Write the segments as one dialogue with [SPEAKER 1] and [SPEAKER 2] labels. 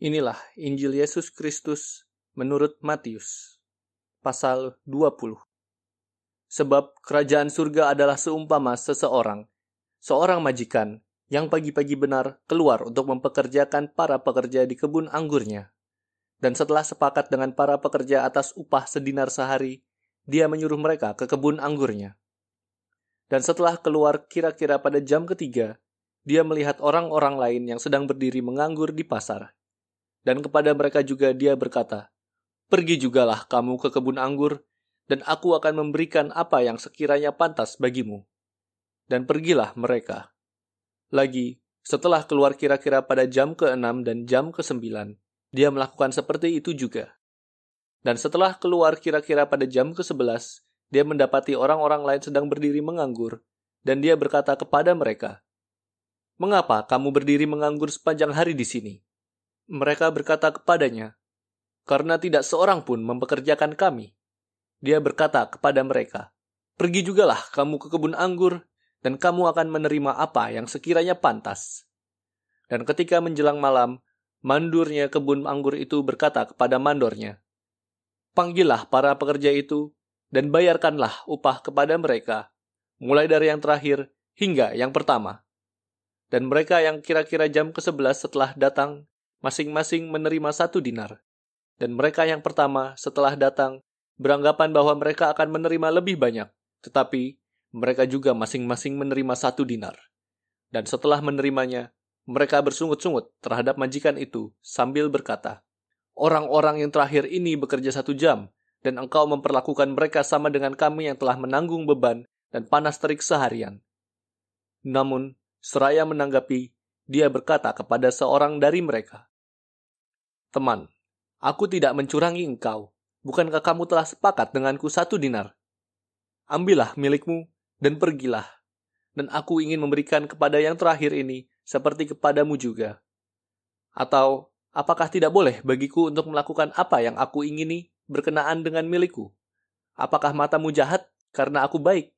[SPEAKER 1] Inilah Injil Yesus Kristus menurut Matius, pasal 20. Sebab kerajaan surga adalah seumpama seseorang, seorang majikan, yang pagi-pagi benar keluar untuk mempekerjakan para pekerja di kebun anggurnya. Dan setelah sepakat dengan para pekerja atas upah sedinar sehari, dia menyuruh mereka ke kebun anggurnya. Dan setelah keluar kira-kira pada jam ketiga, dia melihat orang-orang lain yang sedang berdiri menganggur di pasar, dan kepada mereka juga dia berkata, Pergi jugalah kamu ke kebun anggur, dan aku akan memberikan apa yang sekiranya pantas bagimu. Dan pergilah mereka. Lagi, setelah keluar kira-kira pada jam ke-6 dan jam ke-9, dia melakukan seperti itu juga. Dan setelah keluar kira-kira pada jam ke-11, dia mendapati orang-orang lain sedang berdiri menganggur, dan dia berkata kepada mereka, Mengapa kamu berdiri menganggur sepanjang hari di sini? Mereka berkata kepadanya, "Karena tidak seorang pun mempekerjakan kami." Dia berkata kepada mereka, "Pergi jugalah kamu ke kebun anggur, dan kamu akan menerima apa yang sekiranya pantas." Dan ketika menjelang malam, mandurnya kebun anggur itu berkata kepada mandornya, "Panggillah para pekerja itu dan bayarkanlah upah kepada mereka, mulai dari yang terakhir hingga yang pertama." Dan mereka yang kira-kira jam ke-11 setelah datang masing-masing menerima satu dinar. Dan mereka yang pertama setelah datang beranggapan bahwa mereka akan menerima lebih banyak, tetapi mereka juga masing-masing menerima satu dinar. Dan setelah menerimanya, mereka bersungut-sungut terhadap majikan itu sambil berkata, Orang-orang yang terakhir ini bekerja satu jam, dan engkau memperlakukan mereka sama dengan kami yang telah menanggung beban dan panas terik seharian. Namun, seraya menanggapi, dia berkata kepada seorang dari mereka, Teman, aku tidak mencurangi engkau. Bukankah kamu telah sepakat denganku satu dinar? Ambillah milikmu dan pergilah. Dan aku ingin memberikan kepada yang terakhir ini seperti kepadamu juga. Atau apakah tidak boleh bagiku untuk melakukan apa yang aku ingini berkenaan dengan milikku? Apakah matamu jahat karena aku baik?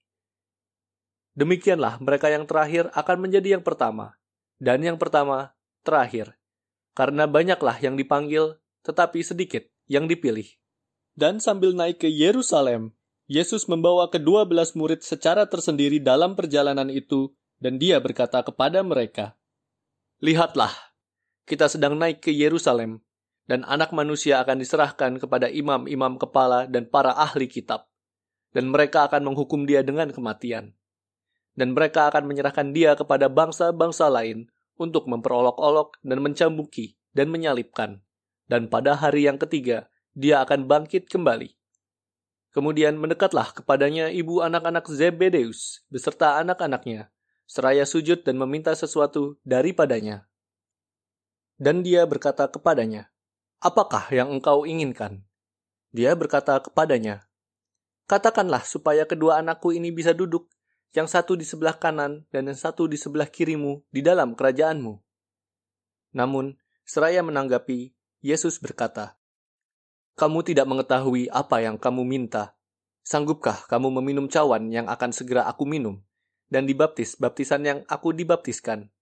[SPEAKER 1] Demikianlah mereka yang terakhir akan menjadi yang pertama, dan yang pertama terakhir karena banyaklah yang dipanggil, tetapi sedikit yang dipilih. Dan sambil naik ke Yerusalem, Yesus membawa kedua belas murid secara tersendiri dalam perjalanan itu, dan dia berkata kepada mereka, Lihatlah, kita sedang naik ke Yerusalem, dan anak manusia akan diserahkan kepada imam-imam kepala dan para ahli kitab, dan mereka akan menghukum dia dengan kematian. Dan mereka akan menyerahkan dia kepada bangsa-bangsa lain, untuk memperolok-olok dan mencambuki dan menyalipkan. Dan pada hari yang ketiga, dia akan bangkit kembali. Kemudian mendekatlah kepadanya ibu anak-anak Zebedeus beserta anak-anaknya, seraya sujud dan meminta sesuatu daripadanya. Dan dia berkata kepadanya, Apakah yang engkau inginkan? Dia berkata kepadanya, Katakanlah supaya kedua anakku ini bisa duduk yang satu di sebelah kanan dan yang satu di sebelah kirimu di dalam kerajaanmu. Namun, seraya menanggapi, Yesus berkata, Kamu tidak mengetahui apa yang kamu minta. Sanggupkah kamu meminum cawan yang akan segera aku minum, dan dibaptis baptisan yang aku dibaptiskan?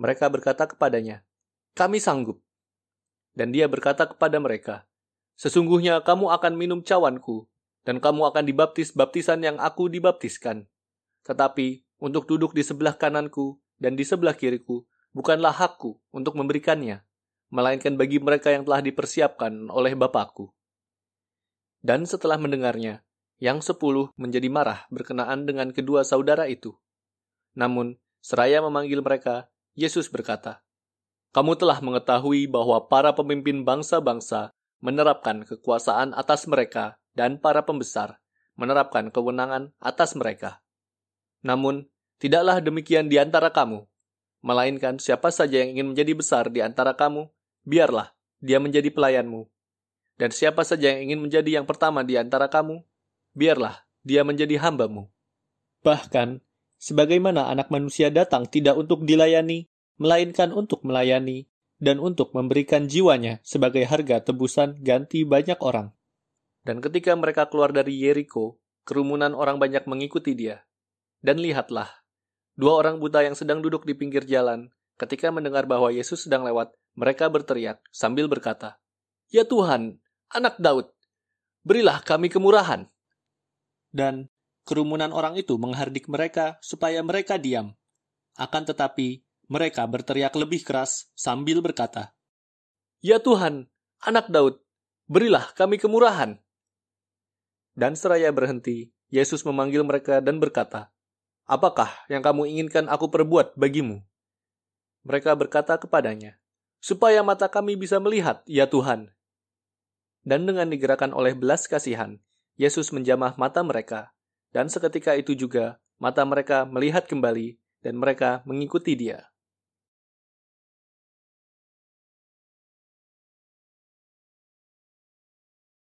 [SPEAKER 1] Mereka berkata kepadanya, Kami sanggup. Dan dia berkata kepada mereka, Sesungguhnya kamu akan minum cawanku, dan kamu akan dibaptis baptisan yang aku dibaptiskan. Tetapi, untuk duduk di sebelah kananku dan di sebelah kiriku bukanlah hakku untuk memberikannya, melainkan bagi mereka yang telah dipersiapkan oleh Bapakku. Dan setelah mendengarnya, yang sepuluh menjadi marah berkenaan dengan kedua saudara itu. Namun, seraya memanggil mereka, Yesus berkata, Kamu telah mengetahui bahwa para pemimpin bangsa-bangsa menerapkan kekuasaan atas mereka dan para pembesar menerapkan kewenangan atas mereka. Namun, tidaklah demikian di antara kamu. Melainkan siapa saja yang ingin menjadi besar di antara kamu, biarlah dia menjadi pelayanmu. Dan siapa saja yang ingin menjadi yang pertama di antara kamu, biarlah dia menjadi hambamu. Bahkan, sebagaimana anak manusia datang tidak untuk dilayani, melainkan untuk melayani, dan untuk memberikan jiwanya sebagai harga tebusan ganti banyak orang. Dan ketika mereka keluar dari Yeriko, kerumunan orang banyak mengikuti dia. Dan lihatlah, dua orang buta yang sedang duduk di pinggir jalan, ketika mendengar bahwa Yesus sedang lewat, mereka berteriak sambil berkata, Ya Tuhan, anak Daud, berilah kami kemurahan. Dan kerumunan orang itu menghardik mereka supaya mereka diam. Akan tetapi, mereka berteriak lebih keras sambil berkata, Ya Tuhan, anak Daud, berilah kami kemurahan. Dan seraya berhenti, Yesus memanggil mereka dan berkata, Apakah yang kamu inginkan aku perbuat bagimu? Mereka berkata kepadanya, Supaya mata kami bisa melihat, ya Tuhan. Dan dengan digerakkan oleh belas kasihan, Yesus menjamah mata mereka, dan seketika itu juga mata mereka melihat kembali, dan mereka mengikuti dia.